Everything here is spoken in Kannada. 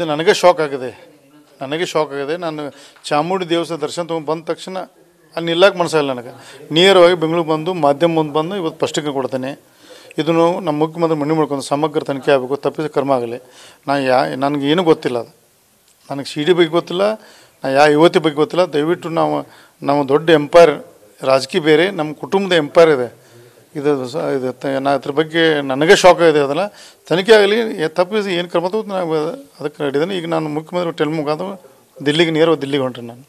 ಇದು ನನಗೆ ಶಾಕ್ ಆಗಿದೆ ನನಗೆ ಶಾಕ್ ಆಗಿದೆ ನಾನು ಚಾಮುಂಡಿ ದೇವಸ್ಥಾನ ದರ್ಶನ ತೊಗೊಂಡು ಬಂದ ತಕ್ಷಣ ಅಲ್ಲಿ ನಿಲ್ಲಕ್ಕೆ ಮನಸ್ಸಾಗಿಲ್ಲ ನನಗೆ ನೇರವಾಗಿ ಬೆಂಗಳೂರು ಬಂದು ಮಾಧ್ಯಮ ಮುಂದೆ ಬಂದು ಇವತ್ತು ಪಸ್ಟಿಗೆ ಕೊಡ್ತೇನೆ ಇದನ್ನು ನಮ್ಮ ಮುಖ್ಯಮಂತ್ರಿ ಮಣ್ಣು ಮಾಡ್ಕೊಂಡು ಸಮಗ್ರ ತನಿಖೆ ಆಗಬೇಕು ತಪ್ಪಿಸ ಕರ್ಮ ಆಗಲಿ ನಾನು ಯಾ ನನಗೇನು ಗೊತ್ತಿಲ್ಲ ಅದು ನನಗೆ ಸಿ ಡಿ ಬಗ್ಗೆ ಗೊತ್ತಿಲ್ಲ ನಾ ಯಾವ ಯುವತಿ ಬಗ್ಗೆ ಗೊತ್ತಿಲ್ಲ ದಯವಿಟ್ಟು ನಾವು ನಮ್ಮ ದೊಡ್ಡ ಎಂಪೈರ್ ರಾಜಕೀಯ ಬೇರೆ ನಮ್ಮ ಕುಟುಂಬದ ಎಂಪೈರ್ ಇದೆ ಇದು ಇದು ನಾ ಅದ್ರ ಬಗ್ಗೆ ನನಗೆ ಶಾಕ್ ಇದೆ ಅದನ್ನು ತನಿಖೆ ಆಗಲಿ ತಪ್ಪಿಸಿ ಏನು ಕ್ರಮ ತಗೋದು ಅದಕ್ಕೆ ನಡೀದೇನೆ ಈಗ ನಾನು ಮುಖ್ಯಮಂತ್ರಿ ಟೆಲ್ ಮುಖಾಂತರ ದಿಲ್ಲಿಗೆ ನೇರವಾಗಿ ದಿಲ್ಲಿಗೆ ಹೊಂಟ್ರಿ ನಾನು